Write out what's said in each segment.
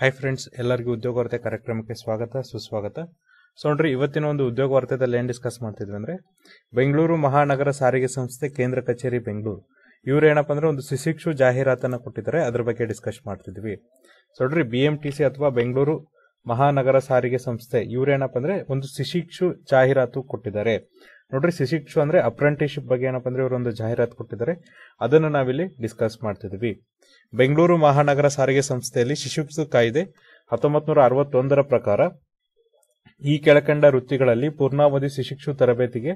hi friends ಎಲ್ಲರಿಗೂ ಉದ್ಯೋಗ ವಾರ್ತೆ ಕಾರ್ಯಕ್ರಮಕ್ಕೆ ಸ್ವಾಗತ ಸುಸ್ವಾಗತ ಸೊ ನೋಡ್ರಿ ಇವತ್ತಿನ ಒಂದು ಉದ್ಯೋಗ ವಾರ್ತೆದಲ್ಲಿ ಏನು ಡಿಸ್ಕಸ್ ಮಾಡ್ತಿದ್ವಿ ಅಂದರೆ ಬೆಂಗಳೂರು ಮಹಾನಗರ ಸಾರಿಗೆ ಸಂಸ್ಥೆ ಕೇಂದ್ರ ಕಚೇರಿ ಬೆಂಗಳೂರು ಇವ್ರು ಏನಪ್ಪ ಅಂದರೆ ಒಂದು ಸಿಸಿಕ್ಷು ಜಾಹೀರಾತನ್ನು ಕೊಟ್ಟಿದ್ದಾರೆ ಅದ್ರ ಬಗ್ಗೆ ಡಿಸ್ಕಸ್ ಮಾಡ್ತಿದ್ವಿ ಸೊ ನೋಡ್ರಿ ಬಿ ಎಂ ಟಿ ಸಿ ಅಥವಾ ಬೆಂಗಳೂರು ಮಹಾನಗರ ಸಾರಿಗೆ ಸಂಸ್ಥೆ ಇವ್ರೇನಪ್ಪ ಅಂದರೆ ಒಂದು ಸಿಶಿಕ್ಷು ಜಾಹೀರಾತು ಕೊಟ್ಟಿದ್ದಾರೆ ನೋಡ್ರಿ ಸಿಶಿಕ್ಷು ಅಂದರೆ ಅಪ್ರೆಂಟಿಶಿಪ್ ಬಗ್ಗೆ ಏನಪ್ಪ ಅಂದರೆ ಇವರು ಒಂದು ಜಾಹೀರಾತು ಕೊಟ್ಟಿದ್ದಾರೆ ಅದನ್ನು ನಾವಿಲ್ಲಿ ಡಿಸ್ಕಸ್ ಮಾಡ್ತಿದ್ವಿ ಬೆಂಗಳೂರು ಮಹಾನಗರ ಸಾರಿಗೆ ಸಂಸ್ಥೆಯಲ್ಲಿ ಶಿಶು ಕಾಯ್ದೆ ಹತ್ತೊಂಬತ್ತು ಅರವತ್ತೊಂದರ ಪ್ರಕಾರ ಈ ಕೆಳಕಂಡ ವೃತ್ತಿಗಳಲ್ಲಿ ಪೂರ್ಣಾವಧಿ ಶಿಶಿಕ್ಷು ತರಬೇತಿಗೆ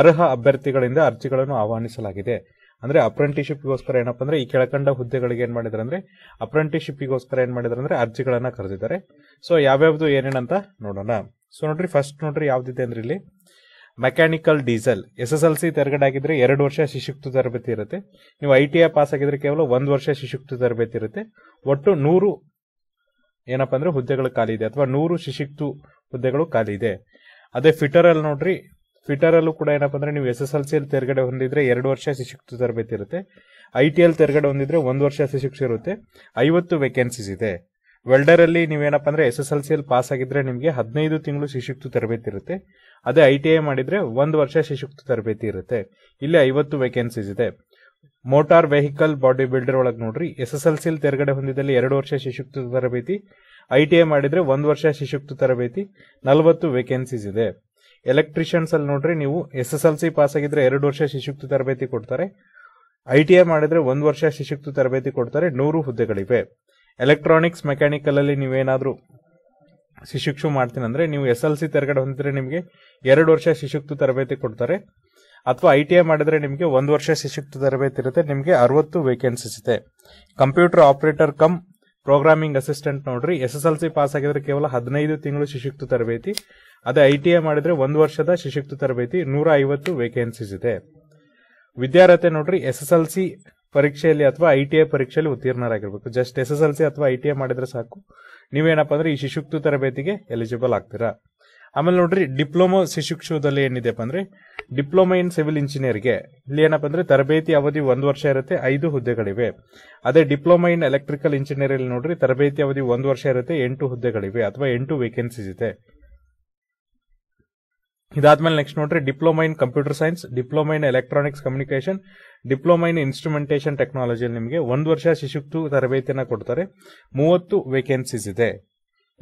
ಅರ್ಹ ಅಭ್ಯರ್ಥಿಗಳಿಂದ ಅರ್ಜಿಗಳನ್ನು ಆಹ್ವಾನಿಸಲಾಗಿದೆ ಅಂದ್ರೆ ಅಪ್ರೆಂಟಿಶಿಪ್ಗೋಸ್ಕರ ಏನಪ್ಪ ಅಂದ್ರೆ ಈ ಕೆಳಕಂಡ ಹುದ್ದೆಗಳಿಗೆ ಏನ್ ಮಾಡಿದ್ರೆ ಅಂದ್ರೆ ಅಪ್ರೆಂಟಿಶಿಪ್ಗೋಸ್ಕರ ಏನ್ ಮಾಡಿದ್ರೆ ಅಂದ್ರೆ ಅರ್ಜಿಗಳನ್ನ ಕರೆದಿದ್ದಾರೆ ಸೊ ಯಾವ್ಯಾವ್ದು ಏನೇನಂತ ನೋಡೋಣ ಸೊ ನೋಡ್ರಿ ಫಸ್ಟ್ ನೋಡ್ರಿ ಯಾವ್ದಿದೆ ಅಂದ್ರೆ ಇಲ್ಲಿ mechanical diesel S S L C ತೆರಗಡೆ ಎರಡು ವರ್ಷ ಶಿಶುಕ್ತ ತರಬೇತಿ ಇರುತ್ತೆ ನೀವು ಐ ಟಿ ಐ ಪಾಸ್ ಆಗಿದ್ರೆ ಕೇವಲ ಒಂದು ವರ್ಷ ಶಿಶುಕ್ತ ತರಬೇತಿ ಇರುತ್ತೆ ಒಟ್ಟು ನೂರು ಏನಪ್ಪ ಅಂದ್ರೆ ಹುದ್ದೆಗಳು ಖಾಲಿ ಇದೆ ಅಥವಾ ನೂರು ಶಿಶುಕ್ತ ಹುದ್ದೆಗಳು ಖಾಲಿ ಇದೆ ಅದೇ ಫಿಟರ್ ಅಲ್ಲಿ ನೋಡ್ರಿ ಫಿಟರ್ ಅಲ್ಲೂ ಕೂಡ ಏನಪ್ಪ ಅಂದ್ರೆ ನೀವು ಎಸ್ ಎಸ್ ಎಲ್ ಸಿ ತೆರಗಡೆ ಹೊಂದಿದ್ರೆ ಎರಡು ವರ್ಷ ಶಿಶುಕ್ತ ತರಬೇತಿ ಇರುತ್ತೆ ಐ ಟಿ ಎಲ್ ತೆರಗಡೆ ಹೊಂದಿದ್ರೆ ಒಂದು ವರ್ಷ ಶಿಶಿಕ್ಷ ಇರುತ್ತೆ ಐವತ್ತು ವೇಕೆನ್ಸೀಸ್ ಇದೆ ವೆಲ್ಡರ್ ಅಲ್ಲಿ ನೀವೇನಪ್ಪ ಅಂದ್ರೆ ಎಸ್ ಎಸ್ ಎಲ್ ಸಿ ಅಲ್ಲಿ ಪಾಸ್ ಆಗಿದ್ರೆ ನಿಮಗೆ ಹದಿನೈದು ತಿಂಗಳು ಶಿಶುಕ್ತ ತರಬೇತಿ ಇರುತ್ತೆ ಅದೇ ಐ ಟಿ ಐ ಒಂದು ವರ್ಷ ಶಿಶುಕ್ತ ತರಬೇತಿ ಇರುತ್ತೆ ಇಲ್ಲಿ ಐವತ್ತು ವೇಕೆನ್ಸೀಸ್ ಇದೆ ಮೋಟಾರ್ ವೆಹಿಕಲ್ ಬಾಡಿ ಬಿಲ್ಡರ್ ಒಳಗೆ ನೋಡ್ರಿ ಎಸ್ ಎಸ್ ಎಲ್ ಸಿಲ್ ತೆರಗಡೆ ಹೊಂದಿದಲ್ಲಿ ಎರಡು ವರ್ಷ ಶಿಶುಕ್ತ ತರಬೇತಿ ಐ ಟಿ ಐ ಮಾಡಿದರೆ ಒಂದು ವರ್ಷ ಶಿಶುಕ್ತ ತರಬೇತಿ ನಲವತ್ತು ವೇಕೆನ್ಸೀಸ್ ಇದೆ ಎಲೆಕ್ಟ್ರಿಷಿಯನ್ಸ್ ಅಲ್ಲಿ ನೋಡ್ರಿ ನೀವು S S L C pass ಆಗಿದ್ರೆ ಎರಡು ವರ್ಷ ಶಿಶುಕ್ತ ತರಬೇತಿ ಕೊಡ್ತಾರೆ ಐ ಟಿ ಐ ಮಾಡಿದ್ರೆ ಒಂದು ವರ್ಷ ಶಿಶುಕ್ತ ತರಬೇತಿ ಕೊಡ್ತಾರೆ ನೂರು ಹುದ್ದೆಗಳಿವೆ ಎಲೆಕ್ಟ್ರಾನಿಕ್ಸ್ ಮೆಕ್ಯಾನಿಕಲ್ ಅಲ್ಲಿ ನೀವೇನಾದರೂ ಶಿಶುಕ್ಷು ಮಾಡ್ತೀನಿ ಅಂದ್ರೆ ನೀವು ಎಸ್ ಎಲ್ ಸಿ ತೆರಗಡೆ ಹೊಂದಿದ್ರೆ ನಿಮಗೆ ಎರಡು ವರ್ಷ ಶಿಶುಕ್ತು ತರಬೇತಿ ಕೊಡ್ತಾರೆ ಅಥವಾ ಐ ಟಿ ಐ ಮಾಡಿದ್ರೆ ನಿಮಗೆ ಒಂದು ವರ್ಷ ಶಿಶುಕ್ತು ತರಬೇತಿ ಇರುತ್ತೆ ನಿಮಗೆ ಅರವತ್ತು ವೇಕೆನ್ಸೀಸ್ ಇದೆ computer operator cum programming assistant ನೋಡ್ರಿ S S L C pass ಆಗಿದ್ರೆ ಕೇವಲ ಹದಿನೈದು ತಿಂಗಳು ಶಿಶುಕ್ತು ತರಬೇತಿ ಅದೇ ಐ ಟಿ ಐ ಮಾಡಿದ್ರೆ ಒಂದು ವರ್ಷದ ಶಿಶುಕ್ತು ತರಬೇತಿ ನೂರ ಐವತ್ತು ವೇಕೆನ್ಸೀಸ್ ಇದೆ ವಿದ್ಯಾರ್ಹತೆ ನೋಡ್ರಿ ಎಸ್ ಎಸ್ ಎಲ್ ಸಿ ಪರೀಕ್ಷೆಯಲ್ಲಿ ಅಥವಾ ಐ ಟಿ ಐ ಪರೀಕ್ಷೆಯಲ್ಲಿ ಉತ್ತೀರ್ಣರಾಗಿರ್ಬೇಕು just S S L C ಅಥವಾ ಐ ಟಿ ಐ ಮಾಡಿದ್ರೆ ಸಾಕು ನೀವೇನಪ್ಪ ಅಂದ್ರೆ ಈ ಶಿಶುಕ್ತು ತರಬೇತಿಗೆ ಎಲಿಜಿಬಲ್ ಆಗ್ತೀರಾ ಆಮೇಲೆ ನೋಡ್ರಿ ಡಿಪ್ಲೊಮೊ ಶಿಶುಕ್ಷದಲ್ಲಿ ಏನಿದೆಪ್ಪ ಅಂದ್ರೆ ಡಿಪ್ಲೊಮಾ ಇನ್ ಸಿವಿಲ್ ಇಂಜಿನಿಯರ್ಗೆ ಇಲ್ಲಿ ಏನಪ್ಪ ಅಂದ್ರೆ ತರಬೇತಿ ಅವಧಿ ಒಂದು ವರ್ಷ ಇರುತ್ತೆ ಐದು ಹುದ್ದೆಗಳಿವೆ ಅದೇ ಡಿಪ್ಲೊಮಾ ಇನ್ ಎಲೆಕ್ಟ್ರಿಕಲ್ ಇಂಜಿನಿಯರ್ ಅಲ್ಲಿ ನೋಡ್ರಿ ತರಬೇತಿ ಅವಧಿ ಒಂದು ವರ್ಷ ಇರುತ್ತೆ ಎಂಟು ಹುದ್ದೆಗಳಿವೆ ಅಥವಾ ಎಂಟು ವೇಕೆನ್ಸೀಸ್ ಇದೆ ಇದಾದ್ಮೇಲೆ ನೆಕ್ಸ್ಟ್ ನೋಡ್ರಿ diploma in computer science diploma in electronics communication diploma in instrumentation technology ನಿಮಗೆ ಒಂದು ವರ್ಷ ಶಿಶುಕ್ತು ತರಬೇತಿಯನ್ನು ಕೊಡ್ತಾರೆ ಮೂವತ್ತು ವೇಕೆನ್ಸೀಸ್ ಇದೆ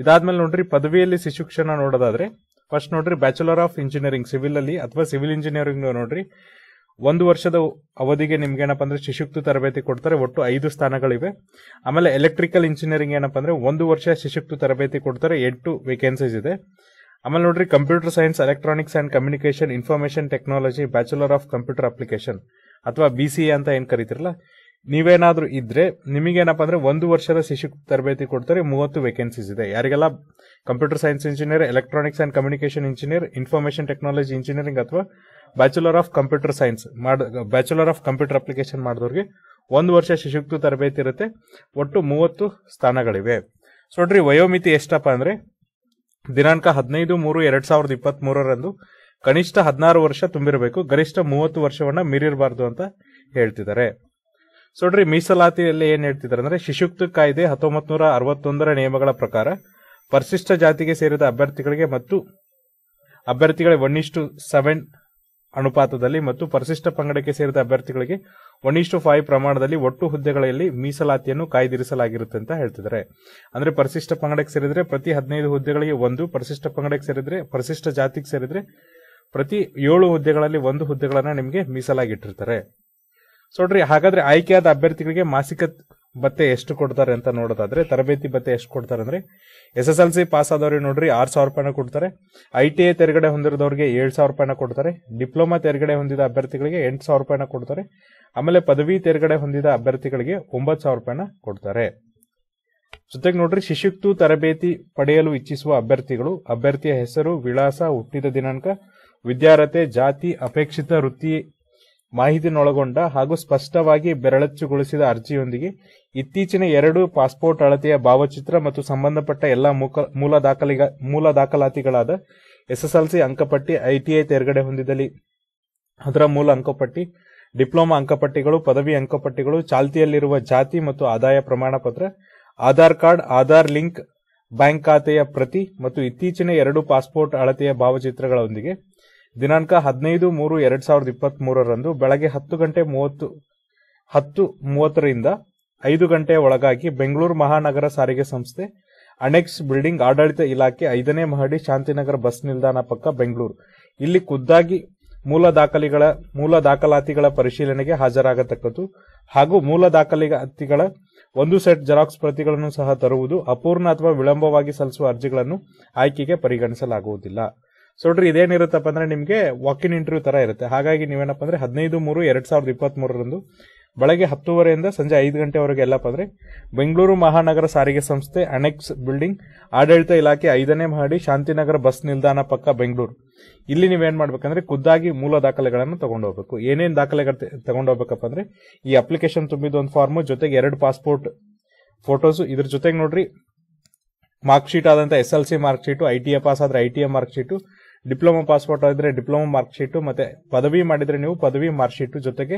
ಇದಾದ್ಮೇಲೆ ನೋಡ್ರಿ ಪದವಿಯಲ್ಲಿ ಶಿಶುಕ್ಷಣ ನೋಡೋದಾದ್ರೆ ಫಸ್ಟ್ ನೋಡ್ರಿ ಬ್ಯಾಚುಲರ್ ಆಫ್ ಇಂಜಿನಿಯರಿಂಗ್ ಸಿವಿಲ್ ಅಲ್ಲಿ ಅಥವಾ ಸಿವಿಲ್ ಇಂಜಿನಿಯರಿಂಗ್ ನೋಡ್ರಿ ಒಂದು ವರ್ಷದ ಅವಧಿಗೆ ನಿಮ್ಗೆ ಏನಪ್ಪ ಅಂದ್ರೆ ಶಿಶುಕ್ತು ತರಬೇತಿ ಕೊಡ್ತಾರೆ ಒಟ್ಟು ಐದು ಸ್ಥಾನಗಳಿವೆ ಆಮೇಲೆ ಎಲೆಕ್ಟ್ರಿಕಲ್ ಇಂಜಿನಿಯರಿಂಗ್ ಏನಪ್ಪ ಅಂದ್ರೆ ಒಂದು ವರ್ಷ ಶಿಶುಕ್ತು ತರಬೇತಿ ಕೊಡ್ತಾರೆ ಎಂಟು ವೇಕೆನ್ಸೀಸ್ ಇದೆ ಆಮೇಲೆ ನೋಡ್ರಿ computer science electronics and communication information technology bachelor of computer application ಅಥವಾ ಬಿ ಸಿ ಎ ಅಂತ ಏನು ಕರಿತಿರಲ್ಲ ನೀವೇನಾದ್ರೂ ಇದ್ರೆ ನಿಮಗೇನಪ್ಪ ಅಂದ್ರೆ ಒಂದು ವರ್ಷದ ಶಿಶು ತರಬೇತಿ ಕೊಡ್ತಾರೆ ಮೂವತ್ತು ವೇಕೆನ್ಸೀಸ್ ಇದೆ ಯಾರಿಗೆಲ್ಲ computer science engineer electronics and communication engineer information technology engineering ಅಥವಾ ಬ್ಯಾಚುಲರ್ ಆಫ್ ಕಂಪ್ಯೂಟರ್ ಸೈನ್ಸ್ ಮಾಡ ಬ್ಯಾಚುಲರ್ ಆಫ್ ಕಂಪ್ಯೂಟರ್ ಅಪ್ಲಿಕೇಶನ್ ಮಾಡಿದವ್ರಿಗೆ ಒಂದು ವರ್ಷ ಶಿಶುಕ್ತು ತರಬೇತಿ ಇರುತ್ತೆ ಒಟ್ಟು ಮೂವತ್ತು ಸ್ಥಾನಗಳಿವೆ ಸೊ ನೋಡ್ರಿ ವಯೋಮಿತಿ ಎಷ್ಟಪ್ಪ ಅಂದ್ರೆ ದಿನಾಂಕ ಹದಿನೈದು ಮೂರು ಎರಡ್ ಸಾವಿರದ ಇಪ್ಪತ್ತ್ ಮೂರರಂದು ಕನಿಷ್ಠ ಹದಿನಾರು ವರ್ಷ ತುಂಬಿರಬೇಕು ಗರಿಷ್ಠ ಮೂವತ್ತು ವರ್ಷವನ್ನ ಮೀರಿರಬಾರ್ದು ಅಂತ ಹೇಳ್ತಿದ್ದಾರೆ ಸೊಡ್ರಿ ಮೀಸಲಾತಿಯಲ್ಲಿ ಏನ್ ಹೇಳ್ತಿದ್ದಾರೆ ಅಂದ್ರೆ ಶಿಶುಕ್ತ ಕಾಯ್ದೆ ಹತ್ತೊಂಬತ್ ಅರವತ್ತೊಂದರ ನಿಯಮಗಳ ಪ್ರಕಾರ ಪರಿಶಿಷ್ಟ ಜಾತಿಗೆ ಸೇರಿದ ಅಭ್ಯರ್ಥಿಗಳಿಗೆ ಮತ್ತು ಅಭ್ಯರ್ಥಿಗಳ ಇಷ್ಟು ಸೆವೆನ್ ಅನುಪಾತದಲ್ಲಿ ಮತ್ತು ಪರಿಶಿಷ್ಟ ಪಂಗಡಕ್ಕೆ ಸೇರಿದ ಅಭ್ಯರ್ಥಿಗಳಿಗೆ ಇಷ್ಟು ಫೈವ್ ಪ್ರಮಾಣದಲ್ಲಿ ಒಟ್ಟು ಹುದ್ದೆಗಳಲ್ಲಿ ಮೀಸಲಾತಿಯನ್ನು ಕಾಯ್ದಿರಿಸಲಾಗಿರುತ್ತೆ ಅಂತ ಹೇಳ್ತಿದ್ದಾರೆ ಅಂದ್ರೆ ಪರಿಶಿಷ್ಟ ಪಂಗಡಕ್ಕೆ ಸೇರಿದ್ರೆ ಪ್ರತಿ ಹದಿನೈದು ಹುದ್ದೆಗಳಿಗೆ ಒಂದು ಪರಿಶಿಷ್ಟ ಪಂಗಡಕ್ಕೆ ಸೇರಿದ್ರೆ ಪರಿಶಿಷ್ಟ ಜಾತಿಗೆ ಸೇರಿದ್ರೆ ಪ್ರತಿ ಏಳು ಹುದ್ದೆಗಳಲ್ಲಿ ಒಂದು ಹುದ್ದೆಗಳನ್ನು ನಿಮಗೆ ಮೀಸಲಾಗಿಟ್ಟಿರ್ತಾರೆ ಸೊ ನೋಡ್ರಿ ಹಾಗಾದ್ರೆ ಆಯ್ಕೆಯಾದ ಅಭ್ಯರ್ಥಿಗಳಿಗೆ ಮಾಸಿಕ ಬತ್ತೆ ಎಷ್ಟು ಕೊಡ್ತಾರೆ ಅಂತ ನೋಡೋದಾದ್ರೆ ತರಬೇತಿ ಬತ್ತೆ ಎಷ್ಟು ಕೊಡ್ತಾರೆ ಅಂದ್ರೆ S S L C pass ಆದವ್ರಿಗೆ ನೋಡ್ರಿ ಆರ್ ಸಾವಿರ ರೂಪಾಯಿನ ಕೊಡ್ತಾರೆ ಐ ಟಿ ಐ ತೆರಿಗೆ ಹೊಂದಿರೋದವ್ರಿಗೆ ಏಳು ಸಾವಿರ ರೂಪಾಯಿನ ಕೊಡ್ತಾರೆ ಡಿಪ್ಲೊಮಾ ತೆರಿಗೆ ಹೊಂದಿದ ಅಭ್ಯರ್ಥಿಗಳಿಗೆ ಎಂಟು ಸಾವಿರ ರೂಪಾಯಿನ ಕೊಡ್ತಾರೆ ಆಮೇಲೆ ಪದವಿ ತೆರಗಡೆ ಹೊಂದಿದ ಅಭ್ಯರ್ಥಿಗಳಿಗೆ ಒಂಬತ್ತು ಸಾವಿರ ರೂಪಾಯಿನ ಕೊಡ್ತಾರೆ ಜೊತೆಗೆ ನೋಡ್ರಿ ಶಿಶುಕ್ತು ತರಬೇತಿ ಪಡೆಯಲು ಇಚ್ಛಿಸುವ ಅಭ್ಯರ್ಥಿಗಳು ಅಭ್ಯರ್ಥಿಯ ಹೆಸರು ವಿಳಾಸ ಹುಟ್ಟಿದ ದಿನಾಂಕ ವಿದ್ಯಾರ್ಹತೆ ಜಾತಿ ಅಪೇಕ್ಷಿತ ವೃತ್ತಿ ಮಾಹಿತಿನೊಳಗೊಂಡ ಹಾಗೂ ಸ್ಪಷ್ಟವಾಗಿ ಬೆರಳಚ್ಚುಗೊಳಿಸಿದ ಅರ್ಜಿಯೊಂದಿಗೆ ಇತ್ತೀಚಿನ ಎರಡು ಪಾಸ್ಪೋರ್ಟ್ ಅಳತೆಯ ಭಾವಚಿತ್ರ ಮತ್ತು ಸಂಬಂಧಪಟ್ಟ ಎಲ್ಲ ಮೂಲ ದಾಖಲೆ ಮೂಲ ದಾಖಲಾತಿಗಳಾದ ಎಸ್ಎಸ್ಎಲ್ಸಿ ಅಂಕಪಟ್ಟಿ ಐಟಿಐ ತೆರೆಗಡೆ ಹೊಂದಿದಲ್ಲಿ ಅದರ ಮೂಲ ಅಂಕಪಟ್ಟಿ ಡಿಪ್ಲೊಮಾ ಅಂಕಪಟ್ಟಿಗಳು ಪದವಿ ಅಂಕಪಟ್ಟಿಗಳು ಚಾಲ್ತಿಯಲ್ಲಿರುವ ಜಾತಿ ಮತ್ತು ಆದಾಯ ಪ್ರಮಾಣ ಪತ್ರ Aadhaar card Aadhaar link bank ಖಾತೆಯ ಪ್ರತಿ ಮತ್ತು ಇತ್ತೀಚಿನ ಎರಡು ಪಾಸ್ಪೋರ್ಟ್ ಅಳತೆಯ ಭಾವಚಿತ್ರಗಳೊಂದಿಗೆ ದಿನಾಂಕ ಹದಿನೈದು ಮೂರು ಎರಡ್ ಸಾವಿರದ ಇಪ್ಪತ್ತ್ ಮೂರರಂದು ಬೆಳಗ್ಗೆ ಹತ್ತು ಗಂಟೆ ಮೂವತ್ತು ಹತ್ತು ಮೂವತ್ತರಿಂದ ಐದು ಗಂಟೆಯ ಒಳಗಾಗಿ ಬೆಂಗಳೂರು ಮಹಾನಗರ ಸಾರಿಗೆ ಸಂಸ್ಥೆ ಅನೆಕ್ಸ್ ಬಿಲ್ಡಿಂಗ್ ಆಡಳಿತ ಇಲಾಖೆ ಐದನೇ ಮಹಡಿ ಶಾಂತಿನಗರ ಬಸ್ ನಿಲ್ದಾಣ ಪಕ್ಕ ಬೆಂಗಳೂರು ಇಲ್ಲಿ ಖುದ್ದಾಗಿ ಮೂಲ ದಾಖಲೆಗಳ ಮೂಲ ದಾಖಲಾತಿಗಳ ಪರಿಶೀಲನೆಗೆ ಹಾಜರಾಗತಕ್ಕದ್ದು ಹಾಗೂ ಮೂಲ ದಾಖಲಾತಿಗಳ ಒಂದು ಸೆಟ್ ಜೆರಾಕ್ಸ್ ಪ್ರತಿಗಳನ್ನು ಸಹ ತರುವುದು ಅಪೂರ್ಣ ಅಥವಾ ವಿಳಂಬವಾಗಿ ಸಲ್ಲಿಸುವ ಅರ್ಜಿಗಳನ್ನು ಆಯ್ಕೆಗೆ ಪರಿಗಣಿಸಲಾಗುವುದಿಲ್ಲ ನೋಡ್ರಿ ಇದೇನಿರುತ್ತಪ್ಪ ಅಂದ್ರೆ ನಿಮಗೆ ಇನ್ ಇಂಟರ್ವ್ಯೂ ತರ ಇರುತ್ತೆ ಹಾಗಾಗಿ ನೀವೇನಪ್ಪ ಅಂದ್ರೆ ಹದಿನೈದು ಮೂರು ಎರಡು ಸಾವಿರದ ಮೂರರಂದು ಬೆಳಗ್ಗೆ ಹತ್ತುವರೆಯಿಂದ ಸಂಜೆ ಐದು ಗಂಟೆವರೆಗೆ ಎಲ್ಲಪ್ಪ ಅಂದರೆ ಬೆಂಗಳೂರು ಮಹಾನಗರ ಸಾರಿಗೆ ಸಂಸ್ಥೆ ಅನೆಕ್ಸ್ ಬಿಲ್ಡಿಂಗ್ ಆಡಳಿತ ಇಲಾಖೆ ಐದನೇ ಮಹಡಿ ಶಾಂತಿನಗರ ಬಸ್ ನಿಲ್ದಾಣ ಪಕ್ಕ ಬೆಂಗಳೂರು ಇಲ್ಲಿ ನೀವೇನ್ ಮಾಡ್ಬೇಕಂದ್ರೆ ಖುದ್ದಾಗಿ ಮೂಲ ದಾಖಲೆಗಳನ್ನು ತಗೊಂಡು ಹೋಗ್ಬೇಕು ಏನೇನು ದಾಖಲೆಗಳು ತಗೊಂಡು ಹೋಗ್ಬೇಕಪ್ಪ ಅಂದ್ರೆ ಈ ಅಪ್ಲಿಕೇಶನ್ ತುಂಬಿದ ಒಂದು ಫಾರ್ಮು ಜೊತೆಗೆ ಎರಡು ಪಾಸ್ಪೋರ್ಟ್ ಫೋಟೋಸು ಇದ್ರ ಜೊತೆಗೆ ನೋಡ್ರಿ ಮಾರ್ಕ್ ಶೀಟ್ ಆದಂಥ S L C mark sheet I T A pass ಆದರೆ I T A mark diploma passport ಆದ್ರೆ ಡಿಪ್ಲೊಮಾ ಮಾರ್ಕ್ ಶೀಟ್ ಮತ್ತೆ ಪದವಿ ಮಾಡಿದ್ರೆ ನೀವು ಪದವಿ ಮಾರ್ಕ್ ಜೊತೆಗೆ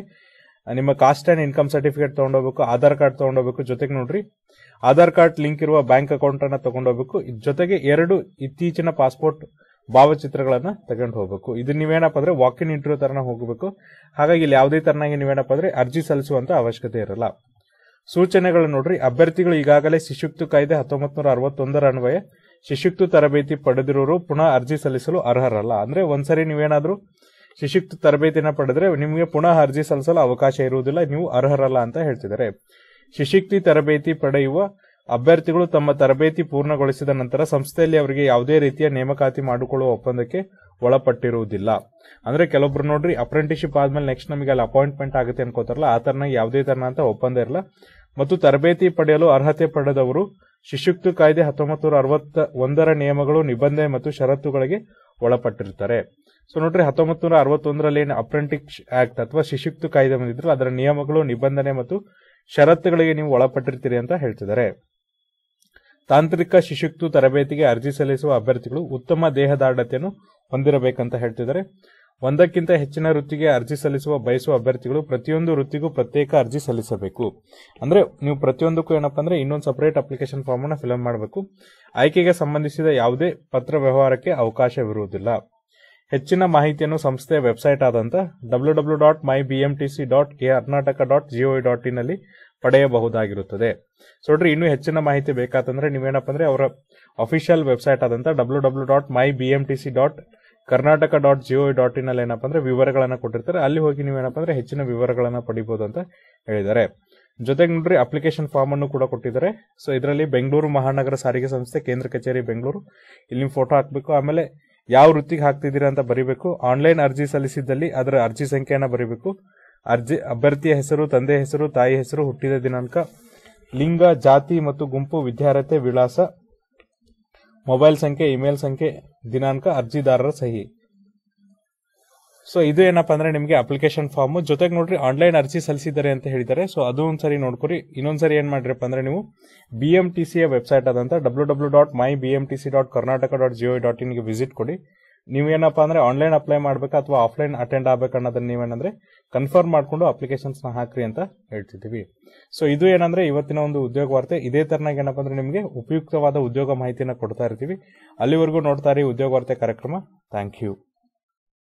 ನಿಮ್ಮ ಕಾಸ್ಟ್ ಅಂಡ್ ಇನ್ಕಮ್ ಸರ್ಟಿಫಿಕೇಟ್ ತೊಗೊಂಡೋಗ್ಬೇಕು ಆಧಾರ್ ಕಾರ್ಡ್ ತೊಗೊಂಡೋಗ್ಬೇಕು ಜೊತೆಗೆ ನೋಡ್ರಿ ಆಧಾರ್ ಕಾರ್ಡ್ ಲಿಂಕ್ ಇರುವ ಬ್ಯಾಂಕ್ ಅಕೌಂಟ್ ಅನ್ನ ತಗೊಂಡೋಗ್ಬೇಕು ಜೊತೆಗೆ ಎರಡು ಇತ್ತೀಚಿನ ಪಾಸ್ಪೋರ್ಟ್ ಭಾವಚಿತ್ರಗಳನ್ನ ತಗೊಂಡು ಹೋಗ್ಬೇಕು ಇದು ನೀವೇನಪ್ಪ ಅಂದ್ರೆ ವಾಕ್ ಇನ್ ಇಂಟರ್ವ್ಯೂ ತರನ ಹೋಗಬೇಕು ಹಾಗಾಗಿ ಇಲ್ಲಿ ಯಾವುದೇ ತರನಾಗಿ ನೀವೇನಪ್ಪ ಅಂದ್ರೆ ಅರ್ಜಿ ಸಲ್ಲಿಸುವಂತ ಅವಶ್ಯಕತೆ ಇರಲ್ಲ ಸೂಚನೆಗಳು ನೋಡ್ರಿ ಅಭ್ಯರ್ಥಿಗಳು ಈಗಾಗಲೇ ಶಿಶುಕ್ತು ಕಾಯ್ದೆ ಹತ್ತೊಂಬತ್ತು ನೂರ ಅರವತ್ತೊಂದರ ಅನ್ವಯ ಶಿಶುಕ್ತ ತರಬೇತಿ ಪಡೆದಿರೋರು ಪುನಃ ಅರ್ಜಿ ಸಲ್ಲಿಸಲು ಅರ್ಹರಲ್ಲ ಅಂದ್ರೆ ಒಂದ್ಸರಿ ನೀವೇನಾದ್ರೂ ಶಿಶುಕ್ತ ತರಬೇತಿನ ಪಡೆದ್ರೆ ನಿಮಗೆ ಪುನಃ ಅರ್ಜಿ ಸಲ್ಲಿಸಲು ಅವಕಾಶ ಇರುವುದಿಲ್ಲ ನೀವು ಅರ್ಹರಲ್ಲ ಅಂತ ಹೇಳ್ತಿದ್ದಾರೆ ಶಿಶುಕ್ತಿ ತರಬೇತಿ ಪಡೆಯುವ ಅಭ್ಯರ್ಥಿಗಳು ತಮ್ಮ ತರಬೇತಿ ಪೂರ್ಣಗೊಳಿಸಿದ ನಂತರ ಸಂಸ್ಥೆಯಲ್ಲಿ ಅವರಿಗೆ ಯಾವುದೇ ರೀತಿಯ ನೇಮಕಾತಿ ಮಾಡಿಕೊಳ್ಳುವ ಒಪ್ಪಂದಕ್ಕೆ ಒಳಪಟ್ಟಿರುವುದಿಲ್ಲ ಅಂದ್ರೆ ಕೆಲವೊಬ್ರು ನೋಡ್ರಿ ಅಪ್ರೆಂಟಿಶಿಪ್ ಆದ್ಮೇಲೆ ನೆಕ್ಸ್ಟ್ ನಮಗೆ ಅಲ್ಲಿ ಅಪಾಯಿಂಟ್ಮೆಂಟ್ ಆಗುತ್ತೆ ಅನ್ಕೋತಾರಲ್ಲ ಆ ತರನ ಯಾವುದೇ ತರನ ಅಂತ ಒಪ್ಪಂದ ಇರಲ್ಲ ಮತ್ತು ತರಬೇತಿ ಪಡೆಯಲು ಅರ್ಹತೆ ಪಡೆದವರು ಶಿಶುಕ್ತು ಕಾಯ್ದೆ ಹತ್ತೊಂಬತ್ತು ಅರವತ್ತ ಒಂದರ ನಿಯಮಗಳು ನಿಬಂಧನೆ ಮತ್ತು ಷರತ್ತುಗಳಿಗೆ ಒಳಪಟ್ಟಿರುತ್ತಾರೆ ಸೊ ನೋಡ್ರಿ ಹತ್ತೊಂಬತ್ತು ನೂರ ಅರವತ್ತೊಂದರಲ್ಲಿ ಏನು ಅಪ್ರೆಂಟಿಕ್ಸ್ ಆಕ್ಟ್ ಅಥವಾ ಶಿಶುಕ್ತು ಕಾಯ್ದೆ ಬಂದಿದ್ರು ಅದರ ನಿಯಮಗಳು ನಿಬಂಧನೆ ಮತ್ತು ಷರತ್ತುಗಳಿಗೆ ನೀವು ಒಳಪಟ್ಟಿರ್ತೀರಿ ಅಂತ ಹೇಳ್ತಿದ್ದಾರೆ ತಾಂತ್ರಿಕ ಶಿಶುಕ್ತು ತರಬೇತಿಗೆ ಅರ್ಜಿ ಸಲ್ಲಿಸುವ ಅಭ್ಯರ್ಥಿಗಳು ಉತ್ತಮ ದೇಹದಾಢತೆಯನ್ನು ಹೊಂದಿರಬೇಕಂತ ಹೇಳ್ತಿದ್ದಾರೆ ಒಂದಕ್ಕಿಂತ ಹೆಚ್ಚಿನ ವೃತ್ತಿಗೆ ಅರ್ಜಿ ಸಲ್ಲಿಸುವ ಬಯಸುವ ಅಭ್ಯರ್ಥಿಗಳು ಪ್ರತಿಯೊಂದು ವೃತ್ತಿಗೂ ಪ್ರತ್ಯೇಕ ಅರ್ಜಿ ಸಲ್ಲಿಸಬೇಕು ಅಂದರೆ ನೀವು ಪ್ರತಿಯೊಂದಕ್ಕೂ ಏನಪ್ಪ ಅಂದರೆ ಇನ್ನೊಂದು ಸಪರೇಟ್ ಅಪ್ಲಿಕೇಶನ್ ಫಾರ್ಮನ್ನು ಫಿಲಪ್ ಮಾಡಬೇಕು ಆಯ್ಕೆಗೆ ಸಂಬಂಧಿಸಿದ ಯಾವುದೇ ಪತ್ರ ವ್ಯವಹಾರಕ್ಕೆ ಅವಕಾಶವಿರುವುದಿಲ್ಲ ಹೆಚ್ಚಿನ ಮಾಹಿತಿಯನ್ನು ಸಂಸ್ಥೆಯ ವೆಬ್ಸೈಟ್ ಆದಂತ W W dot my B M T C dot K Karnataka dot G O dot ಪಡೆಯಬಹುದಾಗಿರುತ್ತದೆ ಸೊ ನೋಡ್ರಿ ಇನ್ನೂ ಹೆಚ್ಚಿನ ಮಾಹಿತಿ ಬೇಕಾತಂದ್ರೆ ನೀವೇನಪ್ಪ ಅಂದರೆ ಅವರ ಅಫಿಷಿಯಲ್ ವೆಬ್ಸೈಟ್ ಆದಂತ W W dot my B M T C dot Karnataka dot G O in ಏನಪ್ಪ ಅಂದ್ರೆ ವಿವರಗಳನ್ನು ಕೊಟ್ಟಿರ್ತಾರೆ ಅಲ್ಲಿ ಹೋಗಿ ನೀವು ಏನಪ್ಪ ಅಂದರೆ ಹೆಚ್ಚಿನ ವಿವರಗಳನ್ನು ಪಡಿಬಹುದು ಅಂತ ಹೇಳಿದ್ದಾರೆ ಜೊತೆಗೆ ನೋಡ್ರಿ ಅಪ್ಲಿಕೇಶನ್ ಫಾರ್ಮ್ ಅನ್ನು ಕೂಡ ಕೊಟ್ಟಿದ್ದಾರೆ ಸೊ ಇದರಲ್ಲಿ ಬೆಂಗಳೂರು ಮಹಾನಗರ ಸಾರಿಗೆ ಸಂಸ್ಥೆ ಕೇಂದ್ರ ಕಚೇರಿ ಬೆಂಗಳೂರು ಇಲ್ಲಿ ಫೋಟೋ ಹಾಕಬೇಕು ಆಮೇಲೆ ಯಾವ ವೃತ್ತಿಗೆ ಹಾಕ್ತಿದ್ದೀರಾ ಅಂತ ಬರೀಬೇಕು ಆನ್ಲೈನ್ ಅರ್ಜಿ ಸಲ್ಲಿಸಿದ್ದಲ್ಲಿ ಅದರ ಅರ್ಜಿ ಸಂಖ್ಯೆಯನ್ನು ಬರೀಬೇಕು ಅರ್ಜಿ ಅಭ್ಯರ್ಥಿಯ ಹೆಸರು ತಂದೆ ಹೆಸರು ತಾಯಿ ಹೆಸರು ಹುಟ್ಟಿದ ದಿನಾಂಕ ಲಿಂಗ ಜಾತಿ ಮತ್ತು ಗುಂಪು ವಿದ್ಯಾರ್ಹತೆ ವಿಳಾಸ ಮೊಬೈಲ್ ಸಂಖ್ಯೆ ಇಮೇಲ್ ಸಂಖ್ಯೆ ದಿನಾಂಕ ಅರ್ಜಿದಾರರ ಸಹಿ ಸೊ ಇದು ಏನಪ್ಪ ಅಂದ್ರೆ ನಿಮಗೆ ಅಪ್ಲಿಕೇಶನ್ ಫಾರ್ಮ್ ಜೊತೆಗೆ ನೋಡಿರಿ ಆನ್ಲೈನ್ ಅರ್ಜಿ ಸಲ್ಲಿಸಿದ್ದಾರೆ ಅಂತ ಹೇಳಿದ್ದಾರೆ ಸೊ ಅದು ಒಂದ್ಸರಿ ನೋಡ್ಕೊರಿ ಇನ್ನೊಂದ್ಸರಿ ಏನ್ ಮಾಡಿರಪ್ಪ ಅಂದ್ರೆ ನೀವು B M T C website ಆದಂತ W W dot my B M T C dot Karnataka dot G O dot ಇನ್ಗೆ ವಿಸಿಟ್ ಕೊಡಿ ನೀವೇನಪ್ಪ ಅಂದ್ರೆ ಆನ್ಲೈನ್ ಅಪ್ಲೈ ಮಾಡಬೇಕಾ ಅಥವಾ ಆಫ್ಲೈನ್ ಅಟೆಂಡ್ ಆಗ್ಬೇಕು ಅನ್ನೋದನ್ನ ನೀವೇನಂದ್ರೆ ಕನ್ಫರ್ಮ್ ಮಾಡಿಕೊಂಡು ಅಪ್ಲಿಕೇಶನ್ಸ್ನ ಹಾಕ್ರಿ ಅಂತ ಹೇಳ್ತಿದ್ದೀವಿ ಸೊ ಇದು ಏನಂದ್ರೆ ಇವತ್ತಿನ ಒಂದು ಉದ್ಯೋಗ ವಾರ್ತೆ ಇದೇ ತರನಾಗಿ ಏನಪ್ಪ ಅಂದ್ರೆ ನಿಮಗೆ ಉಪಯುಕ್ತವಾದ ಉದ್ಯೋಗ ಮಾಹಿತಿನ ಕೊಡ್ತಾ ಇರ್ತೀವಿ ಅಲ್ಲಿವರೆಗೂ ನೋಡ್ತಾ ಇರಿ ಉದ್ಯೋಗ ವಾರ್ತೆ ಕಾರ್ಯಕ್ರಮ ಥ್ಯಾಂಕ್ ಯು